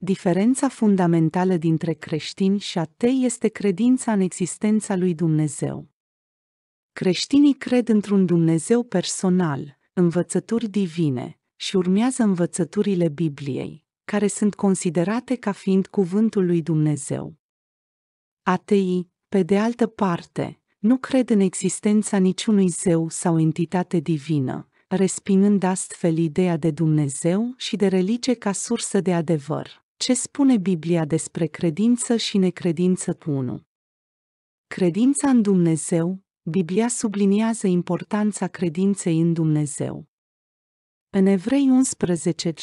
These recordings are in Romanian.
Diferența fundamentală dintre creștini și atei este credința în existența lui Dumnezeu. Creștinii cred într-un Dumnezeu personal, învățături divine, și urmează învățăturile Bibliei, care sunt considerate ca fiind cuvântul lui Dumnezeu. Ateii, pe de altă parte, nu cred în existența niciunui zeu sau entitate divină, respingând astfel ideea de Dumnezeu și de religie ca sursă de adevăr. Ce spune Biblia despre credință și necredință 1? Credința în Dumnezeu, Biblia subliniază importanța credinței în Dumnezeu. În Evrei 11:6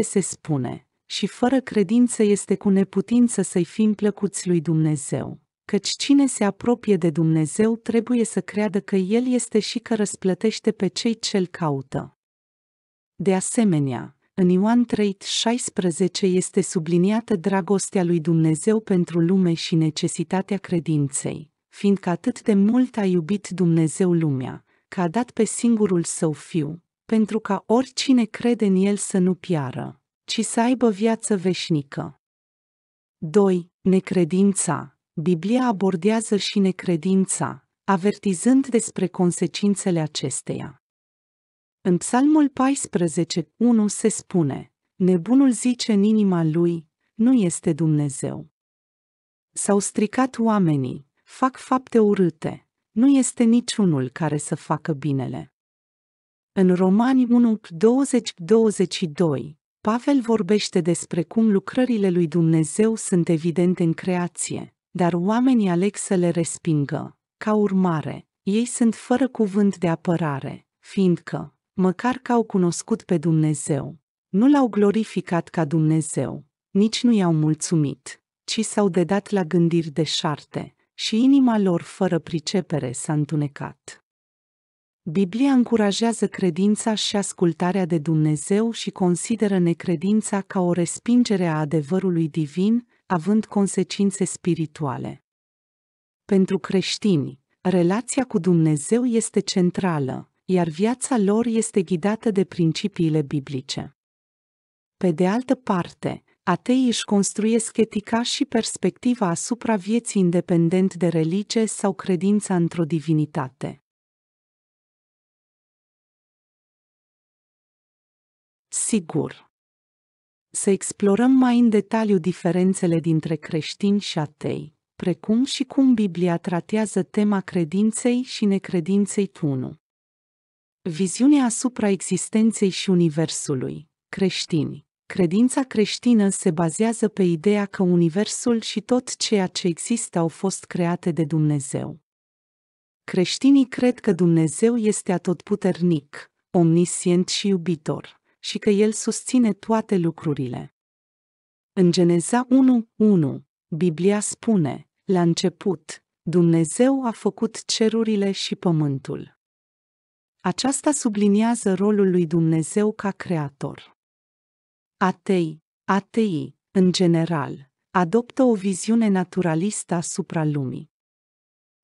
se spune, și fără credință este cu neputință să-i fim plăcuți lui Dumnezeu, căci cine se apropie de Dumnezeu trebuie să creadă că El este și că răsplătește pe cei ce-L caută. De asemenea, în Ioan 3,16 este subliniată dragostea lui Dumnezeu pentru lume și necesitatea credinței, fiindcă atât de mult a iubit Dumnezeu lumea, că a dat pe singurul său fiu, pentru ca oricine crede în el să nu piară, ci să aibă viață veșnică. 2. Necredința. Biblia abordează și necredința, avertizând despre consecințele acesteia. În Psalmul 14, 1 se spune, Nebunul zice în inima lui, nu este Dumnezeu. S-au stricat oamenii, fac fapte urâte, nu este niciunul care să facă binele. În Romani 1, 20-22, Pavel vorbește despre cum lucrările lui Dumnezeu sunt evidente în creație, dar oamenii aleg să le respingă. Ca urmare, ei sunt fără cuvânt de apărare, fiindcă, măcar că au cunoscut pe Dumnezeu. Nu l-au glorificat ca Dumnezeu, nici nu i-au mulțumit, ci s-au dedat la gândiri șarte și inima lor fără pricepere s-a întunecat. Biblia încurajează credința și ascultarea de Dumnezeu și consideră necredința ca o respingere a adevărului divin, având consecințe spirituale. Pentru creștini, relația cu Dumnezeu este centrală, iar viața lor este ghidată de principiile biblice. Pe de altă parte, ateii își construiesc etica și perspectiva asupra vieții independent de religie sau credința într-o divinitate. Sigur. Să explorăm mai în detaliu diferențele dintre creștini și atei, precum și cum Biblia tratează tema credinței și necredinței tunu. Viziunea asupra existenței și Universului. Creștini. Credința creștină se bazează pe ideea că Universul și tot ceea ce există au fost create de Dumnezeu. Creștinii cred că Dumnezeu este atotputernic, omniscient și iubitor, și că El susține toate lucrurile. În Geneza 1:1, Biblia spune: La început, Dumnezeu a făcut cerurile și pământul. Aceasta subliniază rolul lui Dumnezeu ca creator. Atei, ateii, în general, adoptă o viziune naturalistă asupra lumii.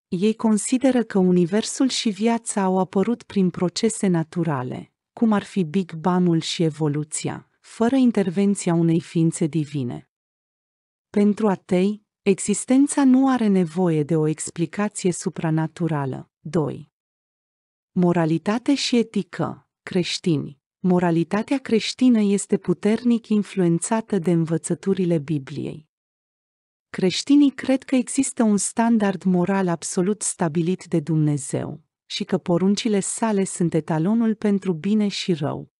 Ei consideră că Universul și viața au apărut prin procese naturale, cum ar fi Big Bang-ul și evoluția, fără intervenția unei ființe divine. Pentru atei, existența nu are nevoie de o explicație supranaturală. 2. Moralitate și etică, creștini. Moralitatea creștină este puternic influențată de învățăturile Bibliei. Creștinii cred că există un standard moral absolut stabilit de Dumnezeu și că poruncile sale sunt etalonul pentru bine și rău.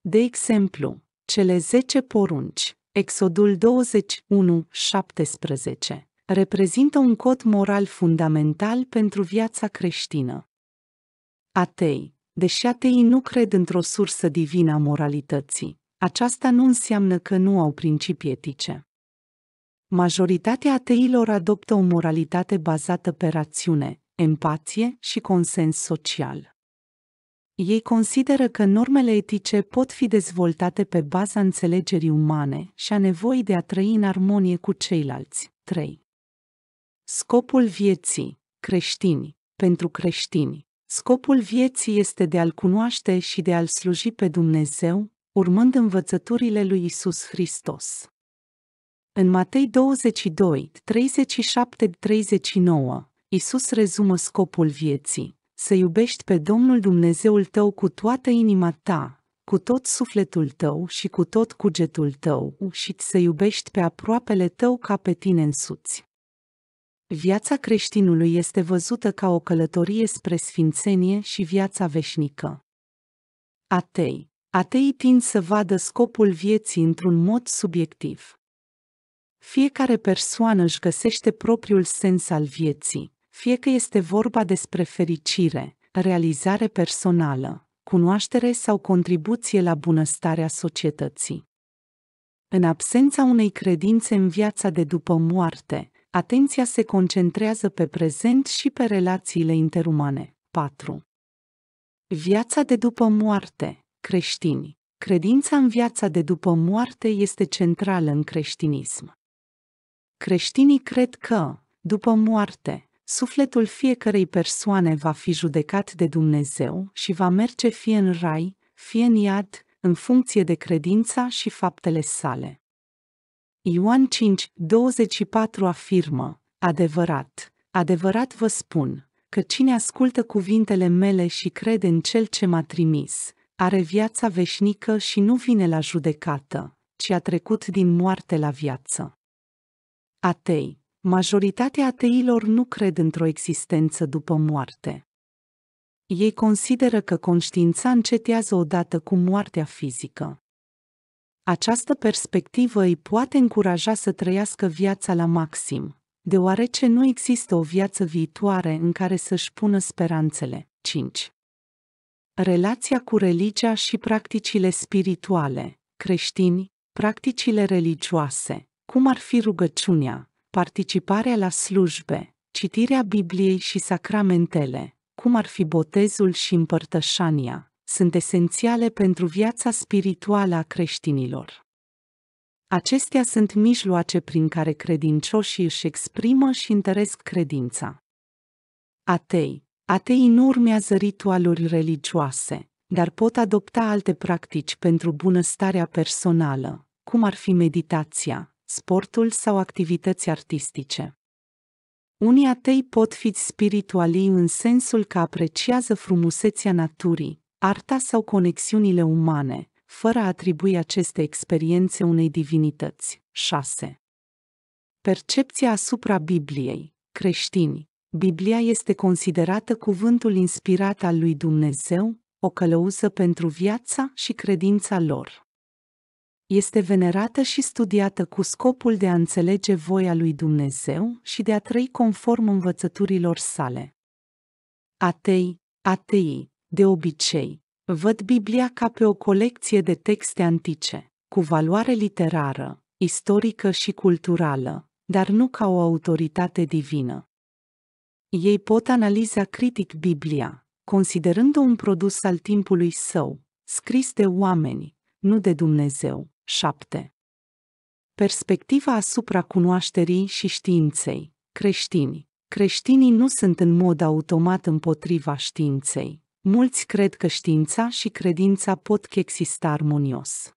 De exemplu, cele 10 porunci, Exodul 21, 17, reprezintă un cod moral fundamental pentru viața creștină. Atei. Deși ateii nu cred într-o sursă divină a moralității, aceasta nu înseamnă că nu au principii etice. Majoritatea ateilor adoptă o moralitate bazată pe rațiune, empatie și consens social. Ei consideră că normele etice pot fi dezvoltate pe baza înțelegerii umane și a nevoii de a trăi în armonie cu ceilalți. 3. Scopul vieții creștini. Pentru creștini, Scopul vieții este de a-L cunoaște și de a-L sluji pe Dumnezeu, urmând învățăturile lui Isus Hristos. În Matei 22, 37-39, Isus rezumă scopul vieții, să iubești pe Domnul Dumnezeul tău cu toată inima ta, cu tot sufletul tău și cu tot cugetul tău și să iubești pe aproapele tău ca pe tine însuți. Viața creștinului este văzută ca o călătorie spre sfințenie și viața veșnică. Atei. Ateii tind să vadă scopul vieții într-un mod subiectiv. Fiecare persoană își găsește propriul sens al vieții, fie că este vorba despre fericire, realizare personală, cunoaștere sau contribuție la bunăstarea societății. În absența unei credințe în viața de după moarte, Atenția se concentrează pe prezent și pe relațiile interumane. 4. Viața de după moarte, creștini. Credința în viața de după moarte este centrală în creștinism. Creștinii cred că, după moarte, sufletul fiecărei persoane va fi judecat de Dumnezeu și va merge fie în rai, fie în iad, în funcție de credința și faptele sale. Ioan 5, 24 afirmă, adevărat, adevărat vă spun, că cine ascultă cuvintele mele și crede în cel ce m-a trimis, are viața veșnică și nu vine la judecată, ci a trecut din moarte la viață. Atei. Majoritatea ateilor nu cred într-o existență după moarte. Ei consideră că conștiința încetează odată cu moartea fizică. Această perspectivă îi poate încuraja să trăiască viața la maxim, deoarece nu există o viață viitoare în care să-și pună speranțele. 5. Relația cu religia și practicile spirituale, creștini, practicile religioase, cum ar fi rugăciunea, participarea la slujbe, citirea Bibliei și sacramentele, cum ar fi botezul și împărtășania, sunt esențiale pentru viața spirituală a creștinilor. Acestea sunt mijloace prin care credincioșii își exprimă și întăresc credința. Atei. Ateii nu urmează ritualuri religioase, dar pot adopta alte practici pentru bunăstarea personală, cum ar fi meditația, sportul sau activități artistice. Unii atei pot fi spiritualii în sensul că apreciază frumusețea naturii, arta sau conexiunile umane, fără a atribui aceste experiențe unei divinități. 6. Percepția asupra Bibliei, creștini. Biblia este considerată cuvântul inspirat al lui Dumnezeu, o călăuză pentru viața și credința lor. Este venerată și studiată cu scopul de a înțelege voia lui Dumnezeu și de a trăi conform învățăturilor sale. Atei, ateii, de obicei, văd Biblia ca pe o colecție de texte antice, cu valoare literară, istorică și culturală, dar nu ca o autoritate divină. Ei pot analiza critic Biblia, considerând-o un produs al timpului său, scris de oameni, nu de Dumnezeu. 7. Perspectiva asupra cunoașterii și științei. Creștini. Creștinii nu sunt în mod automat împotriva științei, Mulți cred că știința și credința pot exista armonios.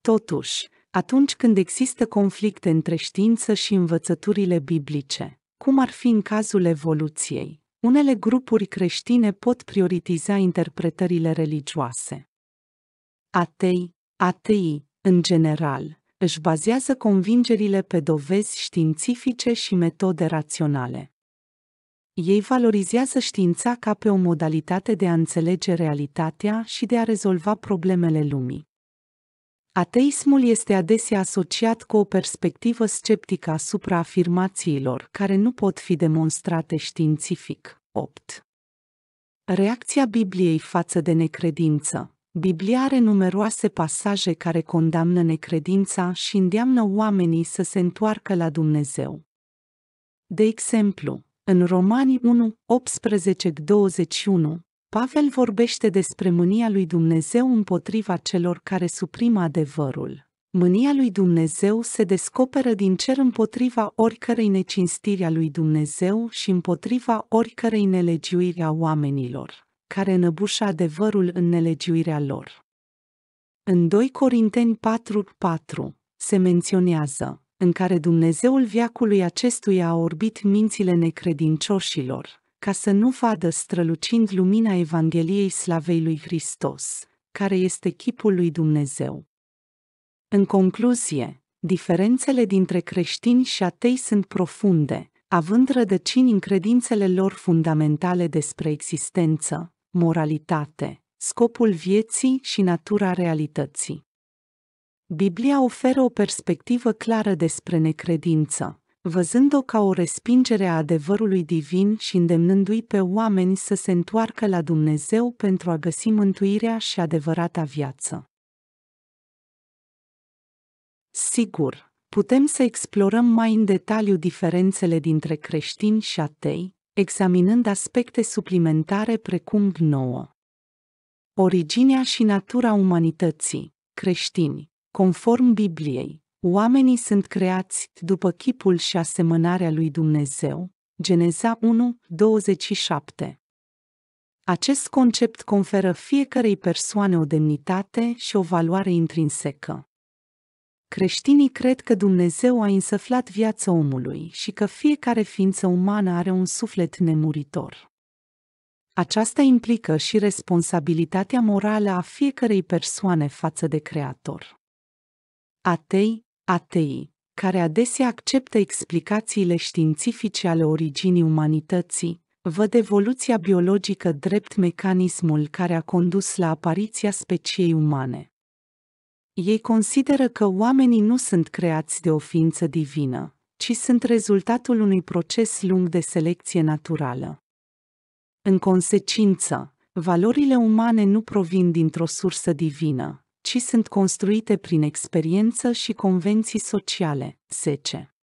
Totuși, atunci când există conflicte între știință și învățăturile biblice, cum ar fi în cazul evoluției, unele grupuri creștine pot prioritiza interpretările religioase. Atei, ateii, în general, își bazează convingerile pe dovezi științifice și metode raționale. Ei valorizează știința ca pe o modalitate de a înțelege realitatea și de a rezolva problemele lumii. Ateismul este adesea asociat cu o perspectivă sceptică asupra afirmațiilor care nu pot fi demonstrate științific. 8. Reacția Bibliei față de necredință Biblia are numeroase pasaje care condamnă necredința și îndeamnă oamenii să se întoarcă la Dumnezeu. De exemplu, în Romani 1, 18-21, Pavel vorbește despre mânia lui Dumnezeu împotriva celor care suprimă adevărul. Mânia lui Dumnezeu se descoperă din cer împotriva oricărei necinstiri a lui Dumnezeu și împotriva oricărei nelegiuiri a oamenilor, care înăbușă adevărul în nelegiuirea lor. În 2 Corinteni 4:4 se menționează în care Dumnezeul viacului acestuia a orbit mințile necredincioșilor, ca să nu vadă strălucind lumina Evangheliei Slavei lui Hristos, care este chipul lui Dumnezeu. În concluzie, diferențele dintre creștini și atei sunt profunde, având rădăcini în credințele lor fundamentale despre existență, moralitate, scopul vieții și natura realității. Biblia oferă o perspectivă clară despre necredință, văzând-o ca o respingere a adevărului divin și îndemnându-i pe oameni să se întoarcă la Dumnezeu pentru a găsi mântuirea și adevărata viață. Sigur, putem să explorăm mai în detaliu diferențele dintre creștini și atei, examinând aspecte suplimentare precum nouă. Originea și natura umanității, creștini, Conform Bibliei, oamenii sunt creați după chipul și asemănarea lui Dumnezeu. Geneza 1, 27 Acest concept conferă fiecarei persoane o demnitate și o valoare intrinsecă. Creștinii cred că Dumnezeu a însăflat viața omului și că fiecare ființă umană are un suflet nemuritor. Aceasta implică și responsabilitatea morală a fiecărei persoane față de Creator. Atei, atei, care adesea acceptă explicațiile științifice ale originii umanității, văd evoluția biologică drept mecanismul care a condus la apariția speciei umane. Ei consideră că oamenii nu sunt creați de o ființă divină, ci sunt rezultatul unui proces lung de selecție naturală. În consecință, valorile umane nu provin dintr-o sursă divină, ci sunt construite prin experiență și convenții sociale. 10.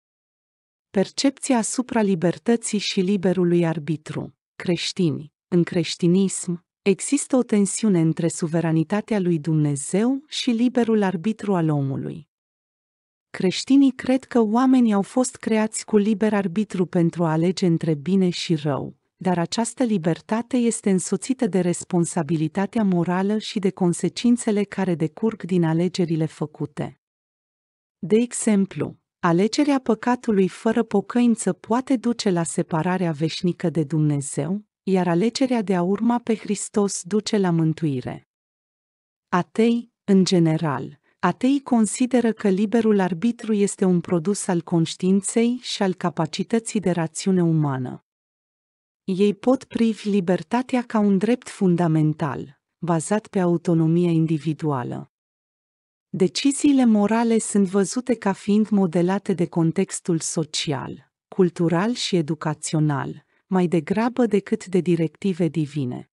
Percepția asupra libertății și liberului arbitru. Creștini. În creștinism, există o tensiune între suveranitatea lui Dumnezeu și liberul arbitru al omului. Creștinii cred că oamenii au fost creați cu liber arbitru pentru a alege între bine și rău dar această libertate este însoțită de responsabilitatea morală și de consecințele care decurg din alegerile făcute. De exemplu, alegerea păcatului fără pocăință poate duce la separarea veșnică de Dumnezeu, iar alegerea de a urma pe Hristos duce la mântuire. Atei, în general, atei consideră că liberul arbitru este un produs al conștiinței și al capacității de rațiune umană. Ei pot privi libertatea ca un drept fundamental, bazat pe autonomia individuală. Deciziile morale sunt văzute ca fiind modelate de contextul social, cultural și educațional, mai degrabă decât de directive divine.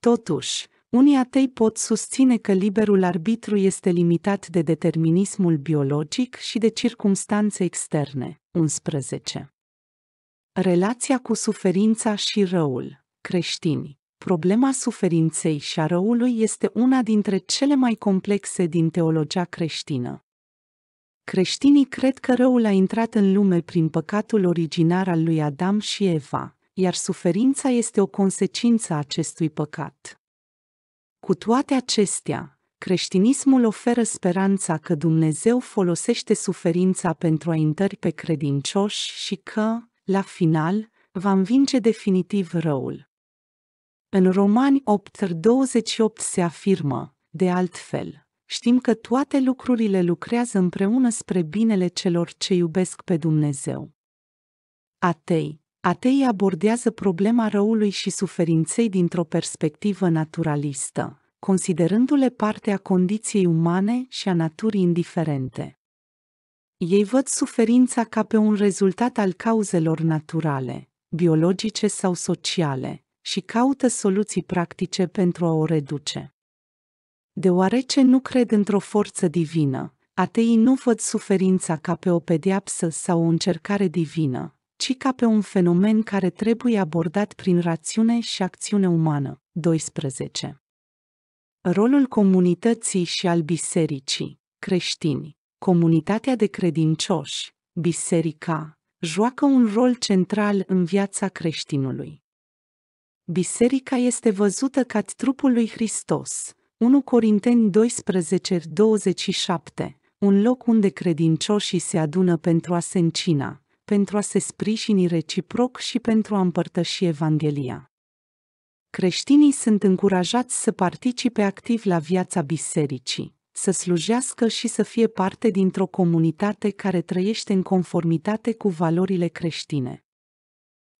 Totuși, unii atei pot susține că liberul arbitru este limitat de determinismul biologic și de circumstanțe externe. 11. Relația cu suferința și răul, creștini. Problema suferinței și a răului este una dintre cele mai complexe din teologia creștină. Creștinii cred că răul a intrat în lume prin păcatul originar al lui Adam și Eva, iar suferința este o consecință a acestui păcat. Cu toate acestea, creștinismul oferă speranța că Dumnezeu folosește suferința pentru a întări pe credincioși și că, la final, va învinge definitiv răul. În Romani 8:28 se afirmă, de altfel, știm că toate lucrurile lucrează împreună spre binele celor ce iubesc pe Dumnezeu. Atei Atei abordează problema răului și suferinței dintr-o perspectivă naturalistă, considerându-le parte a condiției umane și a naturii indiferente. Ei văd suferința ca pe un rezultat al cauzelor naturale, biologice sau sociale, și caută soluții practice pentru a o reduce. Deoarece nu cred într-o forță divină, ateii nu văd suferința ca pe o pedeapsă sau o încercare divină, ci ca pe un fenomen care trebuie abordat prin rațiune și acțiune umană. 12. Rolul comunității și al bisericii, creștini. Comunitatea de credincioși, biserica, joacă un rol central în viața creștinului. Biserica este văzută ca trupul lui Hristos, 1 Corinteni 12, 27, un loc unde credincioșii se adună pentru a se încina, pentru a se sprijini reciproc și pentru a împărtăși Evanghelia. Creștinii sunt încurajați să participe activ la viața bisericii, să slujească și să fie parte dintr-o comunitate care trăiește în conformitate cu valorile creștine.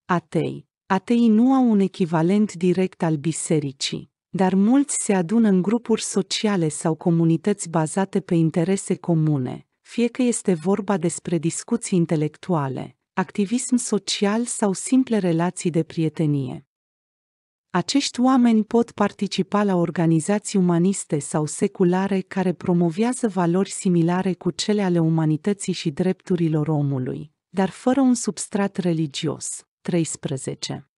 Atei. Ateii nu au un echivalent direct al bisericii, dar mulți se adună în grupuri sociale sau comunități bazate pe interese comune, fie că este vorba despre discuții intelectuale, activism social sau simple relații de prietenie. Acești oameni pot participa la organizații umaniste sau seculare care promovează valori similare cu cele ale umanității și drepturilor omului, dar fără un substrat religios. 13.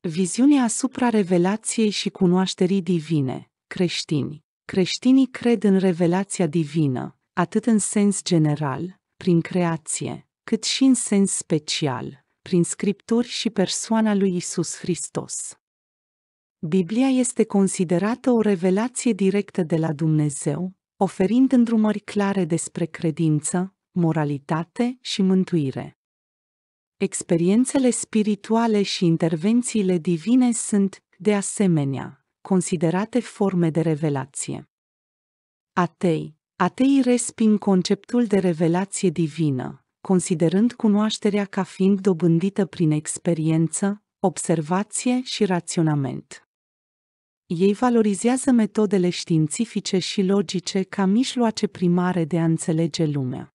Viziunea asupra revelației și cunoașterii divine, creștini. Creștinii cred în revelația divină, atât în sens general, prin creație, cât și în sens special, prin scripturi și persoana lui Isus Hristos. Biblia este considerată o revelație directă de la Dumnezeu, oferind îndrumări clare despre credință, moralitate și mântuire. Experiențele spirituale și intervențiile divine sunt, de asemenea, considerate forme de revelație. Atei atei resping conceptul de revelație divină, considerând cunoașterea ca fiind dobândită prin experiență, observație și raționament. Ei valorizează metodele științifice și logice ca mijloace primare de a înțelege lumea.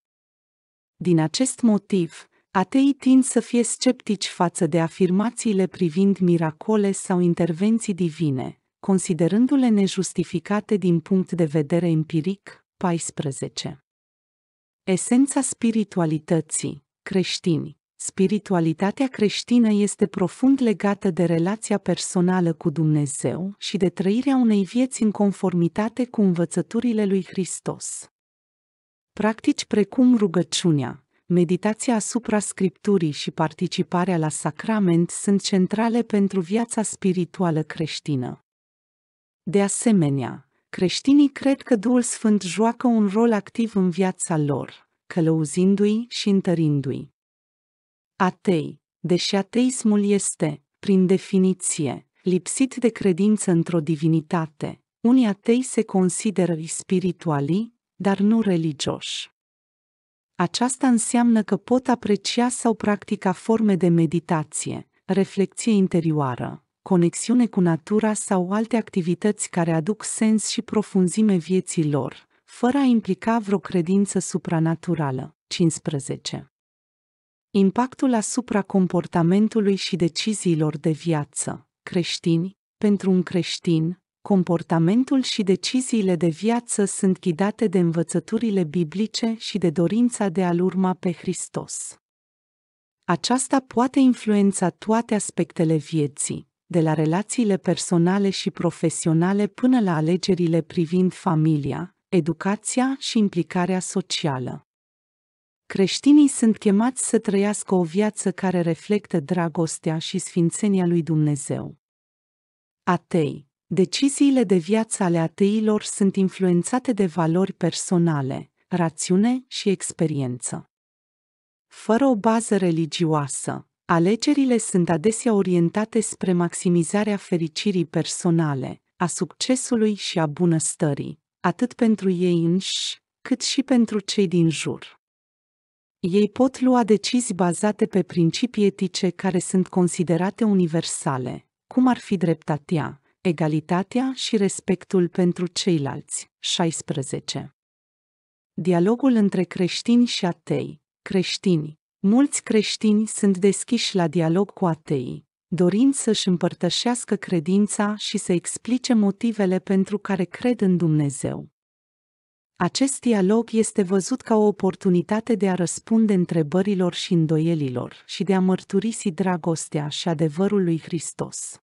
Din acest motiv, ateii tind să fie sceptici față de afirmațiile privind miracole sau intervenții divine, considerându-le nejustificate din punct de vedere empiric. 14. Esența spiritualității, creștini. Spiritualitatea creștină este profund legată de relația personală cu Dumnezeu și de trăirea unei vieți în conformitate cu învățăturile lui Hristos. Practici precum rugăciunea, meditația asupra scripturii și participarea la sacrament sunt centrale pentru viața spirituală creștină. De asemenea, creștinii cred că Duhul Sfânt joacă un rol activ în viața lor, călăuzindu-i și întărindu-i. Atei. Deși ateismul este, prin definiție, lipsit de credință într-o divinitate, unii atei se consideră spirituali, dar nu religioși. Aceasta înseamnă că pot aprecia sau practica forme de meditație, reflexie interioară, conexiune cu natura sau alte activități care aduc sens și profunzime vieții lor, fără a implica vreo credință supranaturală. 15. Impactul asupra comportamentului și deciziilor de viață. Creștini, pentru un creștin, comportamentul și deciziile de viață sunt ghidate de învățăturile biblice și de dorința de a-l urma pe Hristos. Aceasta poate influența toate aspectele vieții, de la relațiile personale și profesionale până la alegerile privind familia, educația și implicarea socială. Creștinii sunt chemați să trăiască o viață care reflectă dragostea și sfințenia lui Dumnezeu. Atei. Deciziile de viață ale ateilor sunt influențate de valori personale, rațiune și experiență. Fără o bază religioasă, alegerile sunt adesea orientate spre maximizarea fericirii personale, a succesului și a bunăstării, atât pentru ei înși, cât și pentru cei din jur. Ei pot lua decizii bazate pe principii etice care sunt considerate universale, cum ar fi dreptatea, egalitatea și respectul pentru ceilalți. 16. Dialogul între creștini și atei. Creștini. Mulți creștini sunt deschiși la dialog cu atei, dorind să-și împărtășească credința și să explice motivele pentru care cred în Dumnezeu. Acest dialog este văzut ca o oportunitate de a răspunde întrebărilor și îndoielilor și de a mărturisi dragostea și adevărul lui Hristos.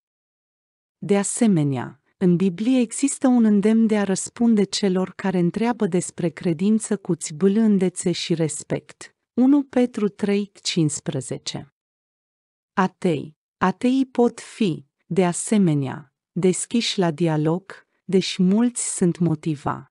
De asemenea, în Biblie există un îndemn de a răspunde celor care întreabă despre credință cu țbâlândețe și respect. 1 Petru 3:15 Atei. Ateii pot fi, de asemenea, deschiși la dialog, deși mulți sunt motivați.